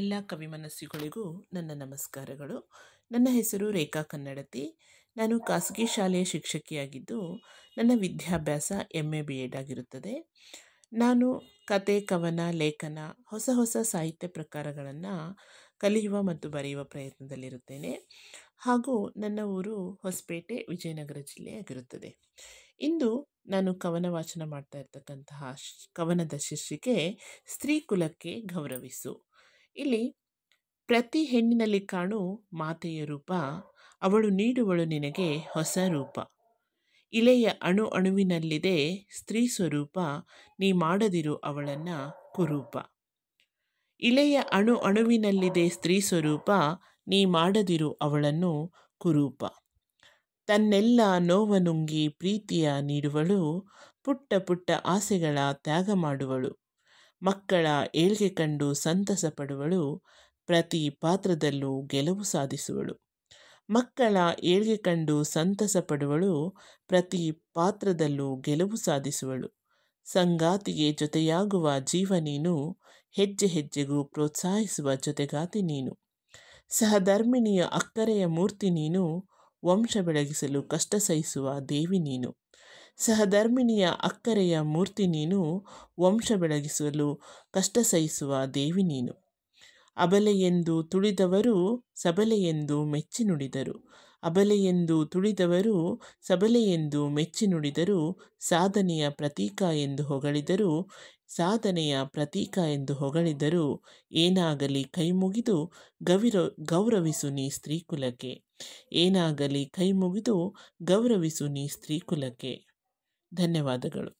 ಎಲ್ಲ ಕವಿ ಮನಸ್ಸುಗಳಿಗೂ ನನ್ನ ನಮಸ್ಕಾರಗಳು ನನ್ನ ಹೆಸರು ರೇಖಾ ಕನ್ನಡತಿ ನಾನು ಖಾಸಗಿ ಶಾಲೆಯ ಶಿಕ್ಷಕಿಯಾಗಿದ್ದು ನನ್ನ ವಿದ್ಯಾಭ್ಯಾಸ ಎಮ್ ಎ ಬಿ ಎಡ್ ಆಗಿರುತ್ತದೆ ನಾನು ಕತೆ ಕವನ ಲೇಖನ ಹೊಸ ಹೊಸ ಸಾಹಿತ್ಯ ಪ್ರಕಾರಗಳನ್ನು ಕಲಿಯುವ ಮತ್ತು ಬರೆಯುವ ಪ್ರಯತ್ನದಲ್ಲಿರುತ್ತೇನೆ ಹಾಗೂ ನನ್ನ ಊರು ಹೊಸಪೇಟೆ ವಿಜಯನಗರ ಜಿಲ್ಲೆಯಾಗಿರುತ್ತದೆ ಇಂದು ನಾನು ಕವನ ವಾಚನ ಮಾಡ್ತಾ ಇರ್ತಕ್ಕಂತಹ ಕವನದ ಶೀರ್ಷಿಕೆ ಸ್ತ್ರೀ ಕುಲಕ್ಕೆ ಗೌರವಿಸು ಇಲ್ಲಿ ಪ್ರತಿ ಹೆಣ್ಣಿನಲ್ಲಿ ಕಾಣು ಮಾತೆಯ ರೂಪ ಅವಳು ನೀಡುವಳು ನಿನಗೆ ಹೊಸ ರೂಪ ಇಲೆಯ ಅಣು ಅಣುವಿನಲ್ಲಿದೆ ಸ್ತ್ರೀ ಸ್ವರೂಪ ನೀ ಮಾಡದಿರು ಅವಳನ್ನು ಕುರೂಪ ಇಲೆಯ ಅಣು ಅಣುವಿನಲ್ಲಿದೆ ಸ್ತ್ರೀ ಸ್ವರೂಪ ನೀ ಮಾಡದಿರು ಅವಳನ್ನು ಕುರೂಪ ತನ್ನೆಲ್ಲ ನೋವನುಂಗಿ ಪ್ರೀತಿಯ ನೀಡುವಳು ಪುಟ್ಟ ಪುಟ್ಟ ಆಸೆಗಳ ತ್ಯಾಗ ಮಾಡುವಳು ಮಕ್ಕಳ ಏಳ್ಗೆ ಕಂಡು ಸಂತಸ ಪಡುವಳು ಪ್ರತಿ ಪಾತ್ರದಲ್ಲೂ ಗೆಲುವು ಸಾಧಿಸುವಳು ಮಕ್ಕಳ ಏಳ್ಗೆ ಕಂಡು ಸಂತಸ ಪಡುವಳು ಪ್ರತಿ ಪಾತ್ರದಲ್ಲೂ ಗೆಲುವು ಸಾಧಿಸುವಳು ಸಂಗಾತಿಗೆ ಜೊತೆಯಾಗುವ ಜೀವ ನೀನು ಹೆಜ್ಜೆ ಹೆಜ್ಜೆಗೂ ಪ್ರೋತ್ಸಾಹಿಸುವ ಜೊತೆಗಾತಿ ನೀನು ಸಹಧರ್ಮಿಣಿಯ ಅಕ್ಕರೆಯ ಮೂರ್ತಿ ನೀನು ವಂಶ ಬೆಳಗಿಸಲು ಕಷ್ಟ ಸಹಿಸುವ ದೇವಿ ನೀನು ಸಹಧರ್ಮಿಣಿಯ ಅಕ್ಕರೆಯ ಮೂರ್ತಿ ನೀನು ವಂಶ ಬೆಳಗಿಸಲು ಕಷ್ಟ ಸಹಿಸುವ ದೇವಿ ನೀನು ಅಬಲೆಯೆಂದು ತುಳಿದವರು ಎಂದು ಮೆಚ್ಚಿ ನುಡಿದರು ಎಂದು ತುಳಿದವರು ಎಂದು ಮೆಚ್ಚಿ ನುಡಿದರು ಸಾಧನೆಯ ಪ್ರತೀಕ ಎಂದು ಹೊಗಳಿದರು ಸಾಧನೆಯ ಪ್ರತೀಕ ಎಂದು ಹೊಗಳಿದರು ಏನಾಗಲಿ ಕೈ ಮುಗಿದು ಗವಿರ ಗೌರವಿಸು ನೀ ಸ್ತ್ರೀ ಕುಲಕ್ಕೆ ಏನಾಗಲಿ ಕೈ ಮುಗಿದು ಗೌರವಿಸು ನೀ ಸ್ತ್ರೀ ಕುಲಕ್ಕೆ ಧನ್ಯವಾದಗಳು